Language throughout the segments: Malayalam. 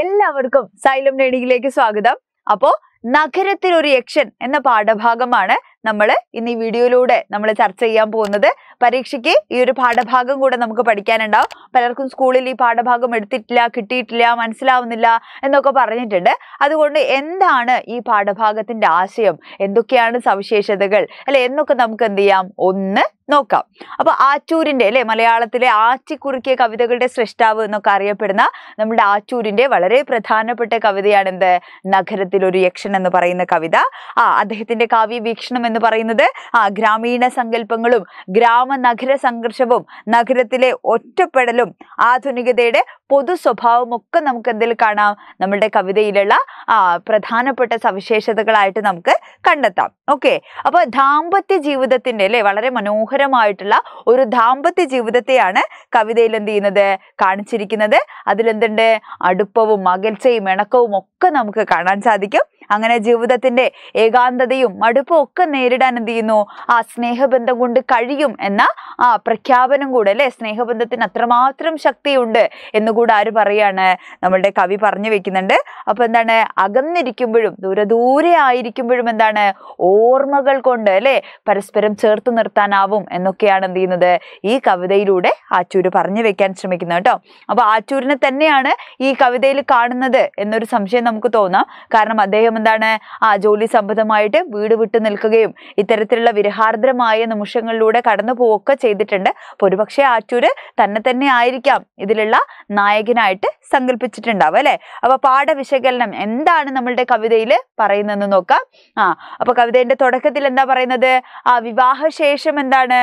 എല്ലാവർക്കും സൈലം നേടിയിലേക്ക് സ്വാഗതം അപ്പോ നഗരത്തിൽ ഒരു യക്ഷൻ എന്ന പാഠഭാഗമാണ് നമ്മൾ ഇന്ന് ഈ വീഡിയോയിലൂടെ നമ്മൾ ചർച്ച ചെയ്യാൻ പോകുന്നത് പരീക്ഷയ്ക്ക് ഈ ഒരു പാഠഭാഗം കൂടെ നമുക്ക് പഠിക്കാനുണ്ടാവും പലർക്കും സ്കൂളിൽ ഈ പാഠഭാഗം എടുത്തിട്ടില്ല കിട്ടിയിട്ടില്ല മനസ്സിലാവുന്നില്ല എന്നൊക്കെ പറഞ്ഞിട്ടുണ്ട് അതുകൊണ്ട് എന്താണ് ഈ പാഠഭാഗത്തിൻ്റെ ആശയം എന്തൊക്കെയാണ് സവിശേഷതകൾ അല്ലെ എന്നൊക്കെ നമുക്ക് എന്ത് ചെയ്യാം ഒന്ന് നോക്കാം അപ്പൊ ആറ്റൂരിന്റെ അല്ലെ മലയാളത്തിലെ ആറ്റിക്കുറുക്കിയ കവിതകളുടെ സൃഷ്ടാവ് എന്നൊക്കെ അറിയപ്പെടുന്ന നമ്മുടെ ആറ്റൂരിന്റെ വളരെ പ്രധാനപ്പെട്ട കവിതയാണ് എന്ത് നഗരത്തിൽ ഒരു യക്ഷൻ എന്ന് പറയുന്ന കവിത ആ അദ്ദേഹത്തിന്റെ കാവ്യ വീക്ഷണം എന്ന് പറയുന്നത് ആ ഗ്രാമീണ സങ്കല്പങ്ങളും ഗ്രാമ നഗര സംഘർഷവും നഗരത്തിലെ ഒറ്റപ്പെടലും ആധുനികതയുടെ പൊതു സ്വഭാവം ഒക്കെ നമുക്ക് എന്തിൽ കാണാം നമ്മുടെ കവിതയിലുള്ള ആ പ്രധാനപ്പെട്ട സവിശേഷതകളായിട്ട് നമുക്ക് കണ്ടെത്താം ഓക്കെ അപ്പോൾ ദാമ്പത്യ ജീവിതത്തിന്റെ അല്ലെ വളരെ മനോഹരമായിട്ടുള്ള ഒരു ദാമ്പത്യ ജീവിതത്തെയാണ് കവിതയിൽ എന്ത് ചെയ്യുന്നത് കാണിച്ചിരിക്കുന്നത് അതിലെന്തുണ്ട് അടുപ്പവും അകൽച്ചയും ഇണക്കവും ഒക്കെ നമുക്ക് കാണാൻ സാധിക്കും അങ്ങനെ ജീവിതത്തിന്റെ ഏകാന്തതയും മടുപ്പും ഒക്കെ നേരിടാൻ എന്ത് ചെയ്യുന്നു ആ സ്നേഹബന്ധം കൊണ്ട് കഴിയും എന്ന ആ പ്രഖ്യാപനം കൂടെ അല്ലെ സ്നേഹബന്ധത്തിന് അത്രമാത്രം ശക്തിയുണ്ട് എന്നുകൂടെ ആര് പറയാണ് നമ്മളുടെ കവി പറഞ്ഞു വെക്കുന്നുണ്ട് അപ്പൊ എന്താണ് അകന്നിരിക്കുമ്പോഴും ദൂരെ ദൂരെ ആയിരിക്കുമ്പോഴും എന്താണ് ഓർമ്മകൾ കൊണ്ട് അല്ലെ പരസ്പരം ചേർത്ത് നിർത്താനാവും എന്നൊക്കെയാണ് എന്ത് ചെയ്യുന്നത് ഈ കവിതയിലൂടെ ആച്ചൂര് പറഞ്ഞു വെക്കാൻ ശ്രമിക്കുന്നത് കേട്ടോ അപ്പൊ ആച്ചൂരിനെ തന്നെയാണ് ഈ കവിതയിൽ കാണുന്നത് എന്നൊരു സംശയം നമുക്ക് തോന്നാം കാരണം അദ്ദേഹം എന്താണ് ആ ജോലി സംബന്ധമായിട്ട് വീട് വിട്ടു നിൽക്കുകയും ഇത്തരത്തിലുള്ള വിരഹാർദ്രമായ നിമിഷങ്ങളിലൂടെ കടന്നു പോവുകയൊക്കെ ചെയ്തിട്ടുണ്ട് ഒരുപക്ഷെ ആറ്റൂര് തന്നെ തന്നെ ആയിരിക്കാം ഇതിലുള്ള നായകനായിട്ട് സങ്കല്പിച്ചിട്ടുണ്ടാവും അല്ലെ അപ്പൊ പാഠവിശകലനം എന്താണ് നമ്മളുടെ കവിതയിൽ പറയുന്നതെന്ന് നോക്കാം ആ അപ്പൊ കവിതയുടെ തുടക്കത്തിൽ എന്താ പറയുന്നത് ആ വിവാഹശേഷം എന്താണ്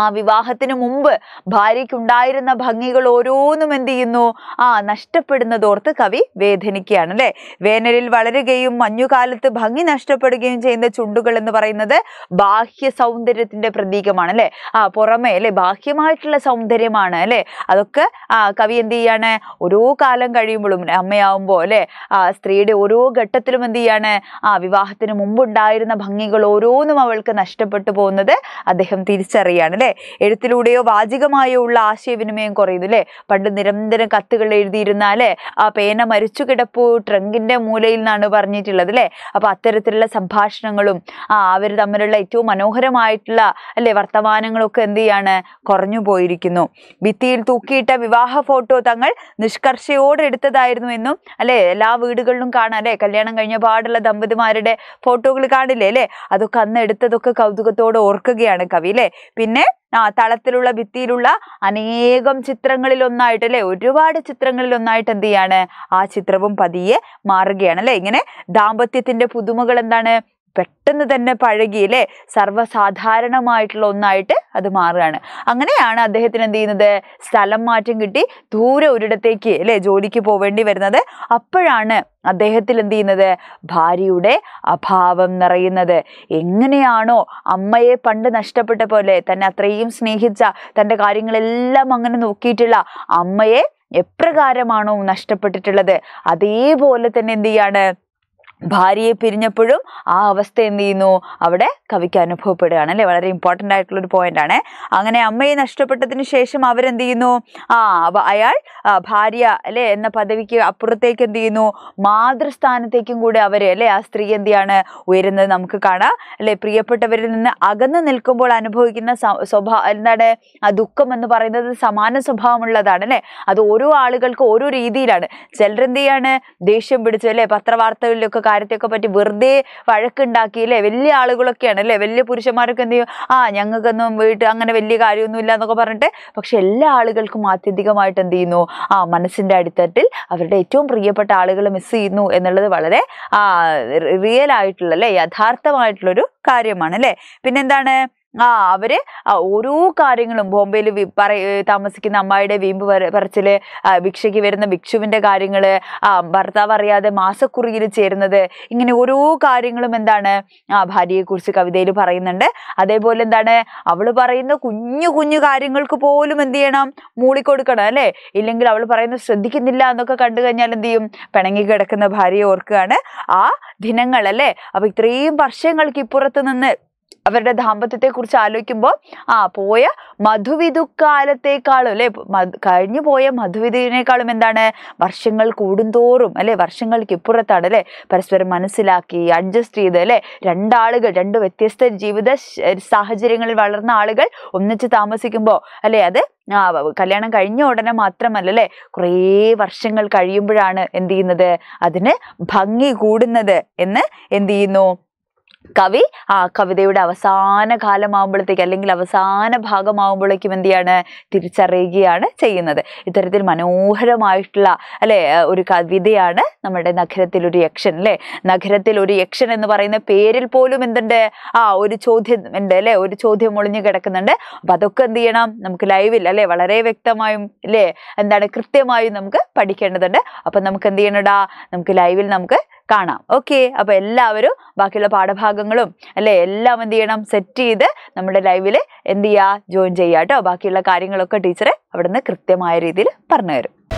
ആ വിവാഹത്തിന് മുമ്പ് ഭാര്യയ്ക്കുണ്ടായിരുന്ന ഭംഗികൾ ഓരോന്നും എന്ത് ചെയ്യുന്നു ആ നഷ്ടപ്പെടുന്നതോർത്ത് കവി വേദനിക്കുകയാണ് അല്ലെ വേനലിൽ വളരുകയും മഞ്ഞുകാലത്ത് ഭംഗി നഷ്ടപ്പെടുകയും ചെയ്യുന്ന ചുണ്ടുകൾ എന്ന് പറയുന്നത് ബാഹ്യ സൗന്ദര്യത്തിന്റെ പ്രതീകമാണ് അല്ലെ ആ പുറമേ അല്ലെ ബാഹ്യമായിട്ടുള്ള സൗന്ദര്യമാണ് അല്ലെ അതൊക്കെ ആ കവി എന്ത് ചെയ്യാണ് ഓരോ കാലം കഴിയുമ്പോഴും അമ്മയാവുമ്പോൾ അല്ലെ ആ സ്ത്രീയുടെ ഓരോ ഘട്ടത്തിലും എന്ത് ചെയ്യാണ് ആ വിവാഹത്തിന് മുമ്പുണ്ടായിരുന്ന ഭംഗികൾ ഓരോന്നും അവൾക്ക് നഷ്ടപ്പെട്ടു പോകുന്നത് അദ്ദേഹം തിരിച്ചറിയാണ് അല്ലേ എഴുത്തിലൂടെയോ വാചികമായോ ഉള്ള ആശയവിനിമയം കുറയുന്നു അല്ലേ പണ്ട് നിരന്തരം കത്തുകൾ എഴുതിയിരുന്ന ആ പേന മരിച്ചു കിടപ്പു ട്രങ്കിൻ്റെ മൂലയിൽ നിന്നാണ് പറഞ്ഞിട്ടുള്ളത് അല്ലേ അപ്പോൾ അത്തരത്തിലുള്ള സംഭാഷണങ്ങളും ആ അവർ തമ്മിലുള്ള ഏറ്റവും മനോഹരമായിട്ടുള്ള അല്ലേ വർത്തമാനങ്ങളൊക്കെ എന്ത് ചെയ്യാണ് കുറഞ്ഞു പോയിരിക്കുന്നു ഭിത്തിയിൽ തൂക്കിയിട്ട വിവാഹ ഫോട്ടോ തങ്ങൾ നിഷ്കർഷയോടെ എടുത്തതായിരുന്നു എന്നും അല്ലേ എല്ലാ വീടുകളിലും കാണാം അല്ലേ കല്യാണം കഴിഞ്ഞ പാടുള്ള ദമ്പതിമാരുടെ ഫോട്ടോകൾ കാണില്ലേ അല്ലേ അതൊക്കെ അന്ന് എടുത്തതൊക്കെ കൗതുകത്തോടെ ഓർക്കുകയാണ് കവി അല്ലേ പിന്നെ ആ തളത്തിലുള്ള ഭിത്തിയിലുള്ള അനേകം ചിത്രങ്ങളിൽ ഒന്നായിട്ട് അല്ലെ ഒരുപാട് ചിത്രങ്ങളിൽ ഒന്നായിട്ട് എന്ത് ചെയ്യാണ് ആ ചിത്രവും പതിയെ മാറുകയാണ് അല്ലെ ഇങ്ങനെ ദാമ്പത്യത്തിന്റെ പുതുമകൾ എന്താണ് പെട്ടെന്ന് തന്നെ പഴകി അല്ലെ സർവ്വസാധാരണമായിട്ടുള്ള ഒന്നായിട്ട് അത് മാറുകയാണ് അങ്ങനെയാണ് അദ്ദേഹത്തിന് എന്ത് ചെയ്യുന്നത് സ്ഥലം മാറ്റം കിട്ടി ദൂരെ ഒരിടത്തേക്ക് അല്ലെ ജോലിക്ക് പോവേണ്ടി വരുന്നത് അപ്പോഴാണ് അദ്ദേഹത്തിൽ എന്ത് ചെയ്യുന്നത് ഭാര്യയുടെ അഭാവം നിറയുന്നത് എങ്ങനെയാണോ അമ്മയെ പണ്ട് നഷ്ടപ്പെട്ട പോലെ തന്നെ അത്രയും സ്നേഹിച്ച തൻ്റെ കാര്യങ്ങളെല്ലാം അങ്ങനെ നോക്കിയിട്ടുള്ള അമ്മയെ എപ്രകാരമാണോ നഷ്ടപ്പെട്ടിട്ടുള്ളത് അതേപോലെ തന്നെ എന്ത് ചെയ്യാണ് ഭാര്യയെ പിരിഞ്ഞപ്പോഴും ആ അവസ്ഥ എന്ത് ചെയ്യുന്നു അവിടെ കവിക്ക് അനുഭവപ്പെടുകയാണ് അല്ലേ വളരെ ഇമ്പോർട്ടൻ്റ് ആയിട്ടുള്ള ഒരു പോയിന്റ് ആണ് അങ്ങനെ അമ്മയെ നഷ്ടപ്പെട്ടതിന് ശേഷം അവരെന്ത് ചെയ്യുന്നു ആ അയാൾ ഭാര്യ അല്ലേ എന്ന പദവിക്ക് അപ്പുറത്തേക്ക് എന്ത് ചെയ്യുന്നു മാതൃസ്ഥാനത്തേക്കും കൂടി അവർ അല്ലെ ആ സ്ത്രീ എന്ത് ചെയ്യാണ് ഉയരുന്നത് നമുക്ക് കാണാം അല്ലേ പ്രിയപ്പെട്ടവരിൽ നിന്ന് അകന്നു നിൽക്കുമ്പോൾ അനുഭവിക്കുന്ന സ്വഭാവ എന്താണ് ആ ദുഃഖം എന്ന് പറയുന്നത് സമാന സ്വഭാവമുള്ളതാണ് അല്ലേ അത് ഓരോ ആളുകൾക്ക് ഓരോ രീതിയിലാണ് ചിലരെന്ത് ചെയ്യാണ് ദേഷ്യം പിടിച്ചു അല്ലെ പത്രവാർത്തകളിലൊക്കെ കാര്യത്തെയൊക്കെ പറ്റി വെറുതെ വഴക്കുണ്ടാക്കി അല്ലേ വലിയ ആളുകളൊക്കെയാണ് ആണ് അല്ലേ വലിയ പുരുഷന്മാരൊക്കെ എന്ത് ചെയ്യും ആ ഞങ്ങൾക്കൊന്നും വീട്ട് അങ്ങനെ വലിയ കാര്യമൊന്നുമില്ല എന്നൊക്കെ പറഞ്ഞിട്ട് പക്ഷെ എല്ലാ ആളുകൾക്കും ആത്യന്തികമായിട്ട് എന്ത് ചെയ്യുന്നു ആ മനസ്സിൻ്റെ അടിത്തട്ടിൽ അവരുടെ ഏറ്റവും പ്രിയപ്പെട്ട ആളുകൾ മിസ് ചെയ്യുന്നു എന്നുള്ളത് വളരെ റിയൽ ആയിട്ടുള്ള അല്ലേ യഥാർത്ഥമായിട്ടുള്ളൊരു കാര്യമാണ് അല്ലേ പിന്നെന്താണ് ആ അവര് ഓരോ കാര്യങ്ങളും ബോംബെയിൽ പറ താമസിക്കുന്ന അമ്മായിയുടെ വീമ്പ് പറച്ചില് ഭിക്ഷയ്ക്ക് വരുന്ന ഭിക്ഷുവിന്റെ കാര്യങ്ങള് ഭർത്താവ് അറിയാതെ മാസക്കുറിയിൽ ചേരുന്നത് ഇങ്ങനെ ഓരോ കാര്യങ്ങളും എന്താണ് ആ ഭാര്യയെ കുറിച്ച് കവിതയിൽ പറയുന്നുണ്ട് അതേപോലെ എന്താണ് അവൾ പറയുന്ന കുഞ്ഞു കുഞ്ഞു കാര്യങ്ങൾക്ക് പോലും എന്ത് ചെയ്യണം മൂളിക്കൊടുക്കണം അല്ലേ ഇല്ലെങ്കിൽ അവൾ പറയുന്ന ശ്രദ്ധിക്കുന്നില്ല എന്നൊക്കെ കണ്ടു കഴിഞ്ഞാൽ എന്ത് ചെയ്യും പിണങ്ങി കിടക്കുന്ന ഭാര്യയെ ഓർക്കുകയാണ് ആ ദിനങ്ങൾ അല്ലേ അപ്പൊ ഇത്രയും വർഷങ്ങൾക്ക് ഇപ്പുറത്ത് നിന്ന് അവരുടെ ദാമ്പത്യത്തെ കുറിച്ച് ആലോചിക്കുമ്പോൾ ആ പോയ മധുവിധുക്കാലത്തേക്കാളും അല്ലെ കഴിഞ്ഞു പോയ മധുവിധുവിനേക്കാളും എന്താണ് വർഷങ്ങൾ കൂടുന്തോറും അല്ലെ വർഷങ്ങൾക്ക് ഇപ്പുറത്താണ് അല്ലെ പരസ്പരം മനസ്സിലാക്കി അഡ്ജസ്റ്റ് ചെയ്ത് അല്ലെ രണ്ടാളുകൾ രണ്ട് വ്യത്യസ്ത ജീവിത സാഹചര്യങ്ങളിൽ വളർന്ന ആളുകൾ ഒന്നിച്ച് താമസിക്കുമ്പോൾ അല്ലെ അത് ആ കല്യാണം കഴിഞ്ഞ ഉടനെ മാത്രമല്ല അല്ലെ കുറേ വർഷങ്ങൾ കഴിയുമ്പോഴാണ് എന്ത് ചെയ്യുന്നത് അതിന് ഭംഗി കൂടുന്നത് എന്ന് എന്ത് ചെയ്യുന്നു കവി ആ കവിതയുടെ അവസാന കാലമാകുമ്പോഴത്തേക്ക് അല്ലെങ്കിൽ അവസാന ഭാഗമാകുമ്പോഴേക്കും എന്ത് ചെയ്യാണ് തിരിച്ചറിയുകയാണ് ചെയ്യുന്നത് ഇത്തരത്തിൽ മനോഹരമായിട്ടുള്ള അല്ലേ ഒരു കവിതയാണ് നമ്മുടെ നഗരത്തിൽ ഒരു യക്ഷൻ അല്ലേ നഗരത്തിൽ ഒരു യക്ഷൻ എന്ന് പറയുന്ന പേരിൽ പോലും എന്തുണ്ട് ആ ഒരു ചോദ്യം ഉണ്ട് അല്ലേ ഒരു ചോദ്യം ഒളിഞ്ഞു കിടക്കുന്നുണ്ട് അപ്പൊ അതൊക്കെ എന്ത് ചെയ്യണം നമുക്ക് ലൈവിൽ അല്ലെ വളരെ വ്യക്തമായും അല്ലേ എന്താണ് കൃത്യമായും നമുക്ക് പഠിക്കേണ്ടതുണ്ട് അപ്പൊ നമുക്ക് എന്ത് ചെയ്യണടാ നമുക്ക് ലൈവിൽ നമുക്ക് കാണാം ഓക്കെ അപ്പോൾ എല്ലാവരും ബാക്കിയുള്ള പാഠഭാഗങ്ങളും അല്ലേ എല്ലാം എന്ത് ചെയ്യണം സെറ്റ് ചെയ്ത് നമ്മുടെ ലൈവില് എന്ത് ചെയ്യാ ജോയിൻ ചെയ്യാട്ടോ കേട്ടോ ബാക്കിയുള്ള കാര്യങ്ങളൊക്കെ ടീച്ചറെ അവിടെ കൃത്യമായ രീതിയിൽ പറഞ്ഞു തരും